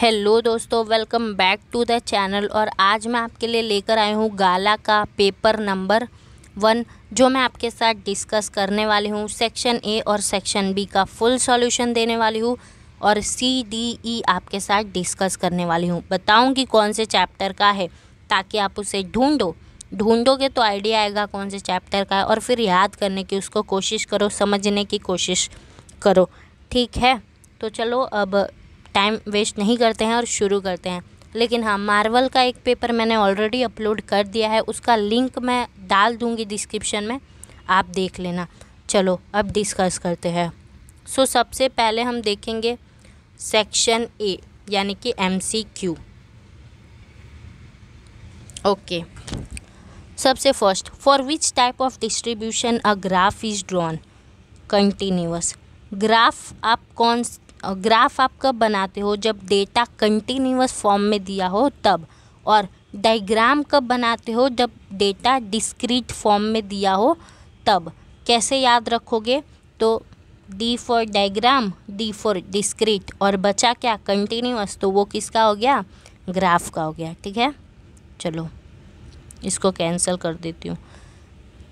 Hello दोस्तों welcome back to the channel और आज मैं आपके लिए लेकर आई हूँ गाला का पेपर नंबर वन जो मैं आपके साथ डिस्कस करने वाली हूँ सेक्शन ए और सेक्शन बी का फुल सॉल्यूशन देने वाली हूँ और सी डी ई आपके साथ डिस्कस करने वाली हूँ बताऊँगी कौन से चैप्टर का है ताकि आप उसे ढूँढो ढूँढोगे तो आइडिया आएगा कौन से चैप्टर का है और फिर याद करने की उसको कोशिश करो समझने की कोशिश करो ठीक है तो चलो अब टाइम वेस्ट नहीं करते हैं और शुरू करते हैं लेकिन हाँ मार्वल का एक पेपर मैंने ऑलरेडी अपलोड कर दिया है उसका लिंक मैं डाल दूंगी डिस्क्रिप्शन में आप देख लेना चलो अब डिस्कस करते हैं सो so, सबसे पहले हम देखेंगे सेक्शन ए यानी कि एम सी क्यू ओके सबसे first for which type of distribution a graph is drawn continuous graph आप कौन ग्राफ आप कब बनाते हो जब डेटा कंटिन्यूस फॉर्म में दिया हो तब और डायग्राम कब बनाते हो जब डेटा डिस्क्रीट फॉर्म में दिया हो तब कैसे याद रखोगे तो D for diagram D for discrete और बचा क्या कंटिन्यूस तो वो किसका हो गया ग्राफ का हो गया ठीक है चलो इसको कैंसिल कर देती हूँ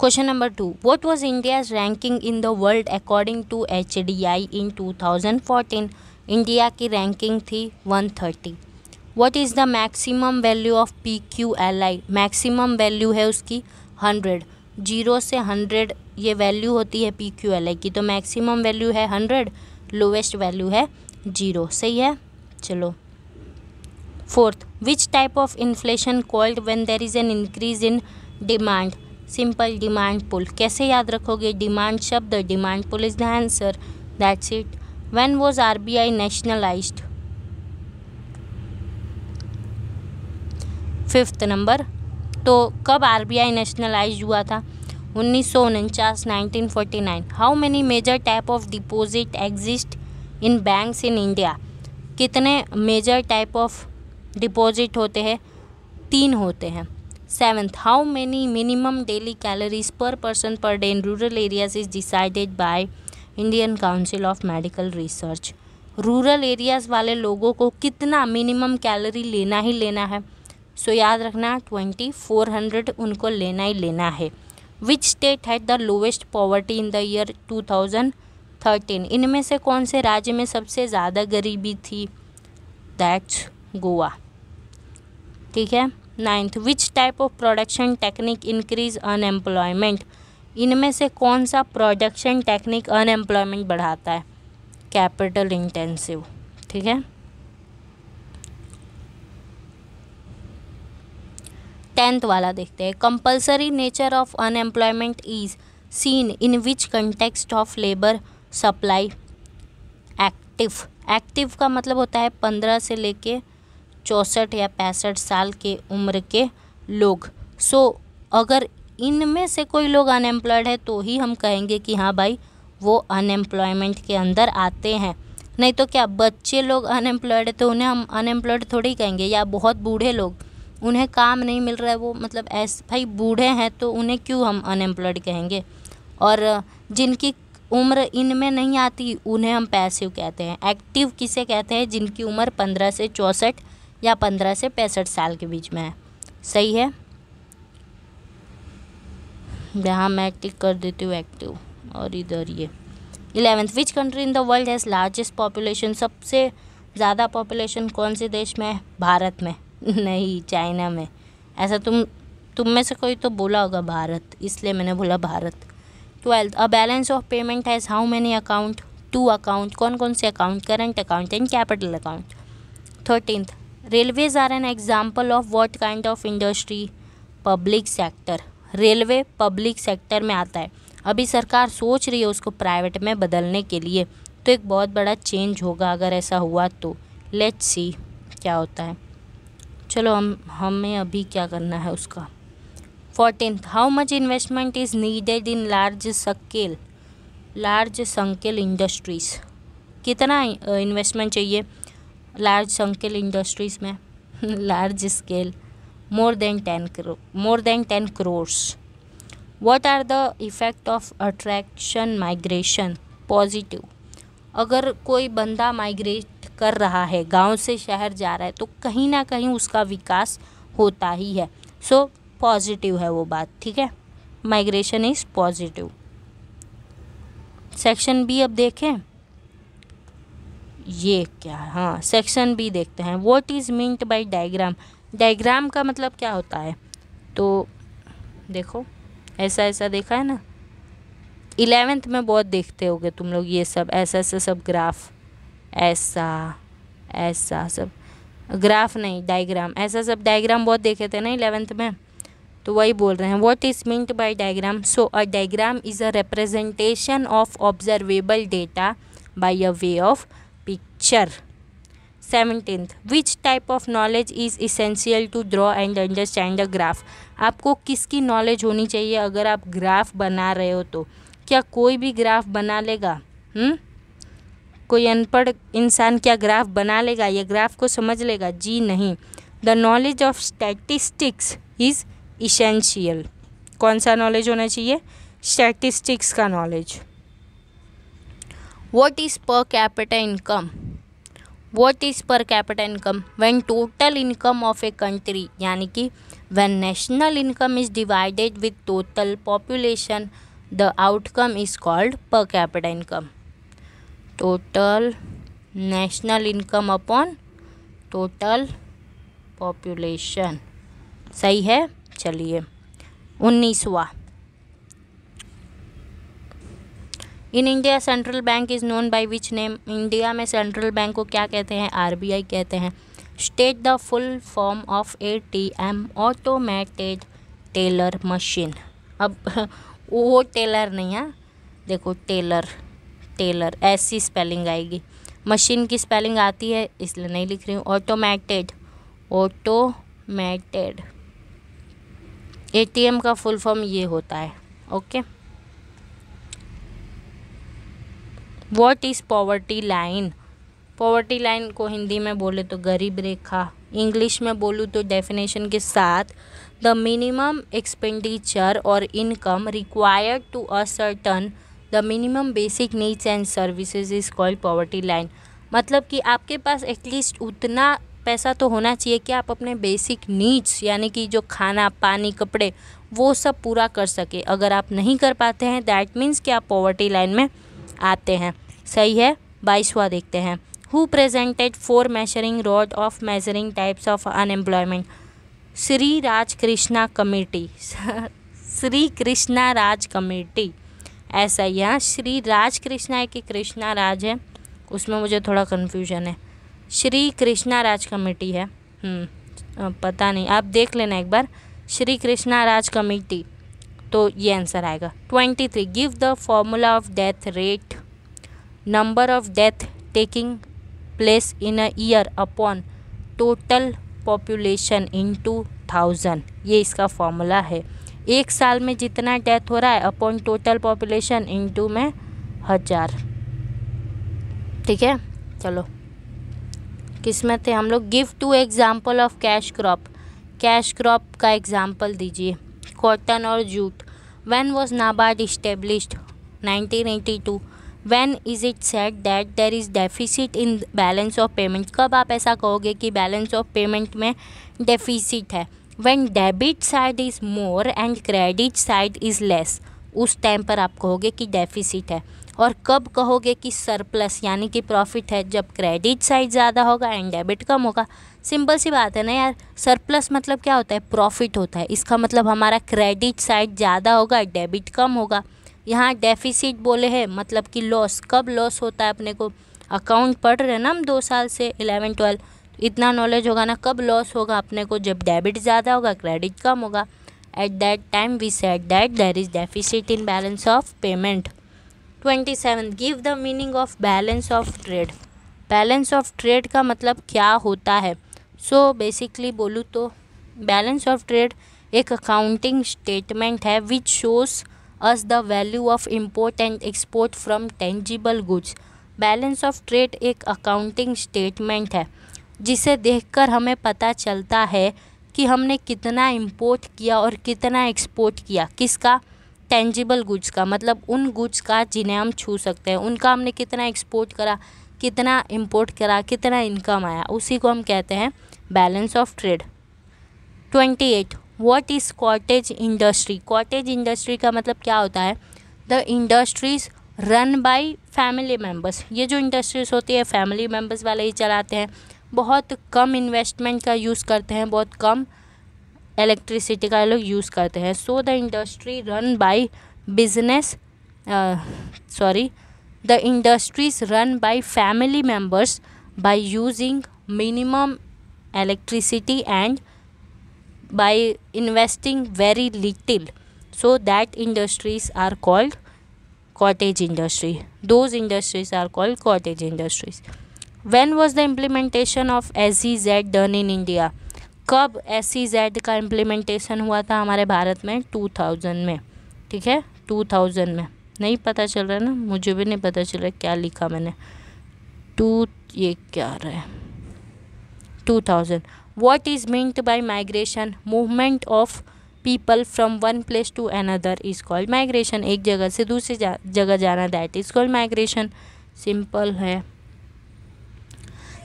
question number two what was India's ranking in the world according to H in two thousand fourteen India की रैंकिंग थी one thirty what is the maximum value of P Q L I maximum value है उसकी hundred zero से hundred ये value होती है P Q L I की तो मैक्सिमम वैल्यू है हंड्रेड लोवेस्ट वैल्यू है जीरो सही है चलो fourth which type of inflation called when there is an increase in demand simple demand pull कैसे याद रखोगे डिमांड शब्द demand pull is the answer that's it when was RBI nationalised fifth number तो कब RBI nationalise हुआ था उन्नीस सौ उनचास nineteen forty nine how many major type of deposit exist in banks in India कितने मेजर टाइप ऑफ डिपॉजिट होते हैं तीन होते हैं seventh how many minimum daily calories पर person per day in rural areas is decided by Indian Council of Medical Research rural areas वाले लोगों को कितना मिनिमम कैलोरी लेना ही लेना है सो so, याद रखना ट्वेंटी फोर हंड्रेड उनको लेना ही लेना है which state had the lowest poverty in the year two thousand thirteen इनमें से कौन से राज्य में सबसे ज़्यादा गरीबी थी दैट्स गोवा ठीक है ninth which type of production technique increase unemployment इनमें से कौन सा प्रोडक्शन टेक्निक अनएम्प्लॉयमेंट बढ़ाता है कैपिटल इंटेंसिव ठीक है टेंथ वाला देखते हैं compulsory nature of unemployment is seen in which context of labour supply active active का मतलब होता है पंद्रह से लेके चौंसठ या पैंसठ साल के उम्र के लोग सो so, अगर इनमें से कोई लोग अनएम्प्लॉयड है तो ही हम कहेंगे कि हाँ भाई वो अनएम्प्लॉयमेंट के अंदर आते हैं नहीं तो क्या बच्चे लोग अनएम्प्लॉयड है तो उन्हें हम अनएम्प्लॉयड थोड़ी कहेंगे या बहुत बूढ़े लोग उन्हें काम नहीं मिल रहा है वो मतलब ऐसे भाई बूढ़े हैं तो उन्हें क्यों हम अनएम्प्लॉयड कहेंगे और जिनकी उम्र इनमें नहीं आती उन्हें हम पैसिव कहते हैं एक्टिव किसे कहते हैं जिनकी उम्र पंद्रह से चौंसठ या पंद्रह से पैंसठ साल के बीच में है सही है यहाँ मैं टिक कर देती हूँ एक्टिव और इधर ये eleventh which country in the world has largest population सबसे ज़्यादा पॉपुलेशन कौन से देश में है भारत में नहीं चाइना में ऐसा तुम तुम में से कोई तो बोला होगा भारत इसलिए मैंने बोला Bharat twelfth a balance of payment has how many account two account कौन कौन से account current account and capital account thirteenth railways are an example of what kind of industry public sector railway public sector में आता है अभी सरकार सोच रही है उसको प्राइवेट में बदलने के लिए तो एक बहुत बड़ा चेंज होगा अगर ऐसा हुआ तो लेट्स सी क्या होता है चलो हम हमें अभी क्या करना है उसका fourteen how much investment is needed in large scale large scale industries कितना इन्वेस्टमेंट चाहिए लार्ज संकेल इंडस्ट्रीज़ में large scale more than ten crore more than ten crores what are the effect of attraction migration positive अगर कोई बंदा migrate कर रहा है गांव से शहर जा रहा है तो कहीं ना कहीं उसका विकास होता ही है सो so, पॉजिटिव है वो बात ठीक है migration is positive section B अब देखें ये क्या हाँ सेक्शन भी देखते हैं what is meant by diagram diagram का मतलब क्या होता है तो देखो ऐसा ऐसा देखा है ना इलेवेंथ में बहुत देखते होगे तुम लोग ये सब ऐसा ऐसा सब ग्राफ ऐसा ऐसा सब ग्राफ नहीं डायग्राम ऐसा सब डायग्राम बहुत देखे थे ना इलेवेंथ में तो वही बोल रहे हैं what is meant by diagram so a diagram is a representation of observable data by a way of teacher. 17th which type of knowledge is essential to draw and understand the graph आपको किसकी knowledge होनी चाहिए अगर आप graph बना रहे हो तो क्या कोई भी ग्राफ बना लेगा हुँ? हम्म? कोई अनपढ़ इंसान क्या ग्राफ बना लेगा या ग्राफ को समझ लेगा जी नहीं the knowledge of statistics is essential कौन सा नॉलेज होना चाहिए स्टैटिस्टिक्स का knowledge what is per capital income what is per capital income when total income of a country यानी कि when national income is divided with total population the outcome is called per capital income total national income upon total population सही है चलिए उन्नीसवा in India central bank is known by which name India में central bank को क्या कहते हैं R कहते हैं state the full form of A T M automated teller machine अब वो टेलर नहीं है देखो टेलर टेलर ऐसी स्पेलिंग आएगी मशीन की स्पेलिंग आती है इसलिए नहीं लिख रही हूँ ऑटोमेटेड ऑटोमेटेड एम का फुल फॉर्म ये होता है okay what is poverty line poverty line को हिंदी में बोले तो गरीब रेखा इंग्लिश में बोलूँ तो डेफिनेशन के साथ द मिनिमम एक्सपेंडिचर और income required to a certain the minimum basic needs and services is called poverty line मतलब कि आपके पास एटलीस्ट उतना पैसा तो होना चाहिए कि आप अपने बेसिक नीड्स यानी कि जो खाना पानी कपड़े वो सब पूरा कर सके अगर आप नहीं कर पाते हैं दैट मीन्स कि आप पॉवर्टी लाइन में आते हैं सही है बाईसवा देखते हैं who presented for measuring road of measuring types of unemployment Shri Raj Krishna committee Shri Krishna Raj committee ऐसा ही है हाँ। श्री राज कृष्णा है कि कृष्णा राज है उसमें मुझे थोड़ा कन्फ्यूजन है श्री कृष्णा राज कमेटी है हम्म, पता नहीं आप देख लेना एक बार श्री कृष्णा राज कमेटी तो ये आंसर आएगा twenty three give the formula of death rate number of death taking place in a year upon total population in two thousand ये इसका फॉर्मूला है एक साल में जितना डेथ हो रहा है upon total population in two में हज़ार ठीक है चलो किस में थे हम लोग give two example of cash crop cash crop का एग्ज़ाम्पल दीजिए कॉटन और jute When was NABARD established? 1982. When is it set that there is deficit in balance of payment कब आप ऐसा कहोगे कि बैलेंस ऑफ पेमेंट में डेफिसिट है when debit side is more and credit side is less उस time पर आप कहोगे कि डेफिसिट है और कब कहोगे कि सरप्लस यानी कि प्रॉफिट है जब क्रेडिट साइड ज़्यादा होगा एंड डेबिट कम होगा सिंपल सी बात है ना यार सरप्लस मतलब क्या होता है प्रॉफिट होता है इसका मतलब हमारा क्रेडिट साइड ज़्यादा होगा डेबिट कम होगा यहाँ डेफिसिट बोले हैं मतलब कि लॉस कब लॉस होता है अपने को अकाउंट पढ़ रहे हैं ना हम दो साल से इलेवन ट्वेल्व इतना नॉलेज होगा ना कब लॉस होगा अपने को जब डेबिट ज़्यादा होगा क्रेडिट कम होगा at that time we set that there is deficit in balance of payment twenty seven give the meaning of balance of trade balance of trade का मतलब क्या होता है सो बेसिकली बोलूँ तो बैलेंस ऑफ ट्रेड एक अकाउंटिंग स्टेटमेंट है which shows us the value of import and export from tangible goods balance of trade एक अकाउंटिंग स्टेटमेंट है जिसे देखकर हमें पता चलता है कि हमने कितना इम्पोर्ट किया और कितना एक्सपोर्ट किया किसका टेंजिबल गुड्स का मतलब उन गुड्स का जिन्हें हम छू सकते हैं उनका हमने कितना एक्सपोर्ट करा कितना इम्पोर्ट करा कितना इनकम आया उसी को हम कहते हैं balance of trade twenty eight what is cottage industry cottage industry का मतलब क्या होता है the industries run by family members ये जो इंडस्ट्रीज़ होती है फैमिली मेम्बर्स वाले ही चलाते हैं बहुत कम इन्वेस्टमेंट का यूज़ करते हैं बहुत कम इलेक्ट्रिसिटी का लोग यूज़ करते हैं so the industry run by business sorry the industries run by family members by using minimum electricity and by investing very little so that industries are called cottage industry those industries are called cottage industries when was the implementation of SEZ done in India कब S का implementation हुआ था हमारे भारत में 2000 में ठीक है 2000 में नहीं पता चल रहा है ना मुझे भी नहीं पता चल रहा क्या लिखा मैंने टू ये क्या रहा है two thousand what is meant by migration movement of people from one place to another is called migration एक जगह से दूसरी जा, जगह जाना that is called migration simple है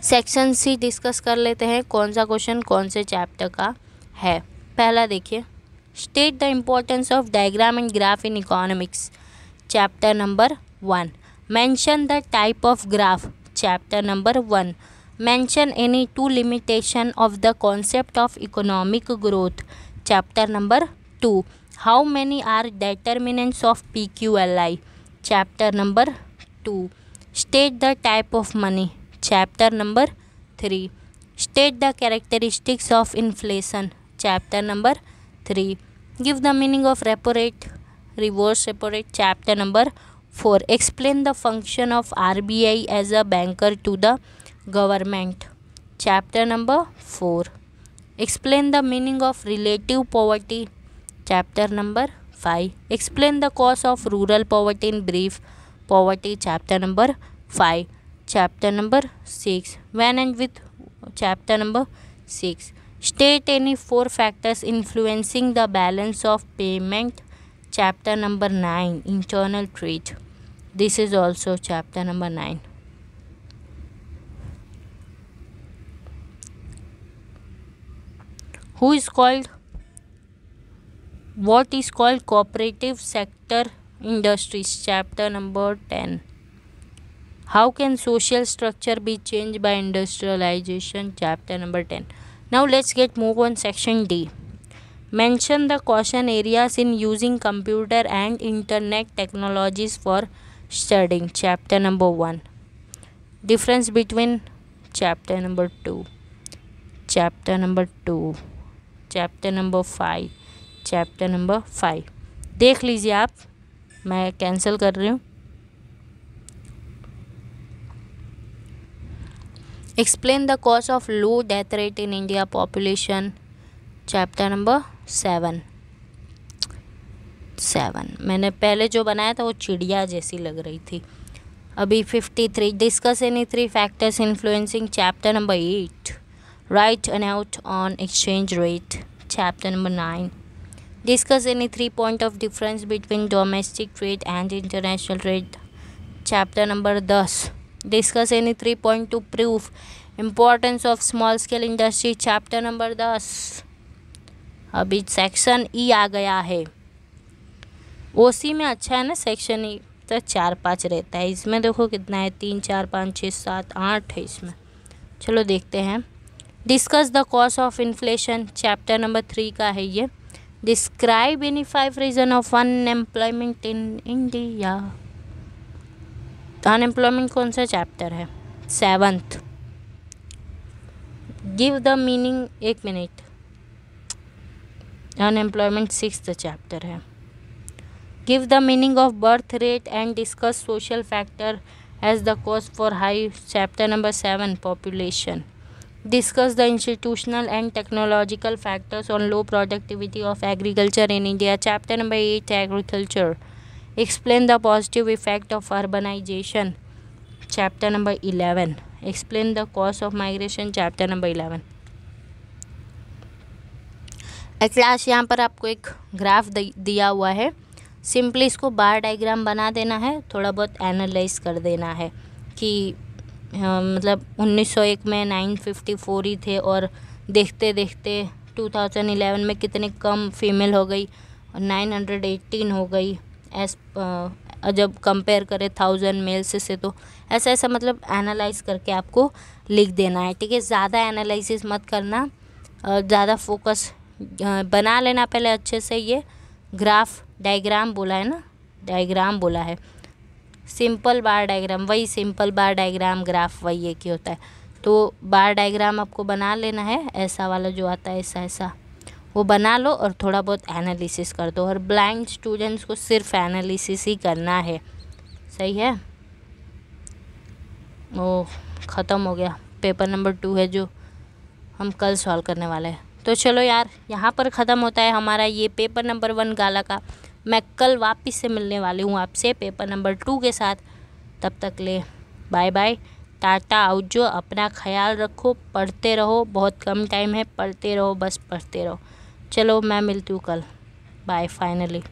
सेक्शन सी डिस्कस कर लेते हैं कौन सा क्वेश्चन कौन से चैप्टर का है पहला देखिए state the importance of diagram and graph in economics chapter number 1 mention the type of graph chapter number 1 mention any two limitation of the concept of economic growth chapter number 2 how many are determinants of pqli chapter number 2 state the type of money chapter number 3 state the characteristics of inflation chapter number 3 give the meaning of repo rate reverse separate chapter number 4 explain the function of RBI as a banker to the government chapter number 4 explain the meaning of relative poverty chapter number 5 explain the cause of rural poverty in brief poverty chapter number 5 chapter number 6 when and with chapter number 6 state any four factors influencing the balance of payment chapter number 9 internal trait this is also chapter number 9 who is called what is called cooperative sector industries chapter number 10 how can social structure be changed by industrialization chapter number 10 now let's get move on section d mention the caution areas in using computer and internet technologies for studying chapter number 1 difference between chapter number 2 chapter number 2 chapter number 5 chapter number 5 देख लीजिए आप मैं cancel कर रही हूँ explain the cause of low death rate in India population chapter number seven seven मैंने पहले जो बनाया था वो चिड़िया जैसी लग रही थी अभी fifty three discuss any three factors influencing chapter number eight write an out on exchange rate chapter number nine discuss any three point of difference between domestic trade and international trade chapter number दस discuss any three point to proof importance of small scale industry chapter number दस अभी section E e आ गया है ओ सी में अच्छा है ना section E e? तो चार पाँच रहता है इसमें देखो कितना है तीन चार पाँच छः सात आठ है इसमें चलो देखते हैं discuss the cause of inflation chapter number three का है ये describe any five reason of unemployment in India unemployment कौन सा चैप्टर है सेवन्थ गिव द मीनिंग एक मिनट अनएम्प्लॉयमेंट सिक्स चैप्टर है give the meaning of birth rate and discuss social factor as the cause for high chapter number seven population discuss the institutional and technological factors on low productivity of agriculture in India chapter number eight agriculture explain the positive effect of urbanisation chapter number eleven explain the cause of migration chapter number eleven at last यहाँ पर आपको एक graph दिया हुआ है simply इसको बार diagram बना देना है थोड़ा बहुत एनालाइज कर देना है कि हाँ, मतलब 1901 में 954 ही थे और देखते देखते 2011 में कितने कम फीमेल हो गई और 918 हो गई एस जब कंपेयर करें थाउजेंड मेल से से तो ऐसा ऐसा मतलब एनालाइज करके आपको लिख देना है ठीक है ज़्यादा एनालिसिस मत करना ज़्यादा फोकस बना लेना पहले अच्छे से ये ग्राफ डायग्राम बोला है ना डायग्राम बोला है सिंपल बार डायग्राम वही सिंपल बार डायग्राम ग्राफ वही एक ही होता है तो बार डायग्राम आपको बना लेना है ऐसा वाला जो आता है ऐसा ऐसा वो बना लो और थोड़ा बहुत एनालिसिस कर दो और ब्लाइंड स्टूडेंट्स को सिर्फ एनालिसिस ही करना है सही है ओह ख़त्म हो गया पेपर नंबर टू है जो हम कल सॉल्व करने वाले हैं तो चलो यार यहाँ पर ख़त्म होता है हमारा ये पेपर नंबर वन गाला का मैं कल वापस से मिलने वाली हूँ आपसे पेपर नंबर टू के साथ तब तक ले बाय बाय टाटा आउजो अपना ख्याल रखो पढ़ते रहो बहुत कम टाइम है पढ़ते रहो बस पढ़ते रहो चलो मैं मिलती हूँ कल बाय फाइनली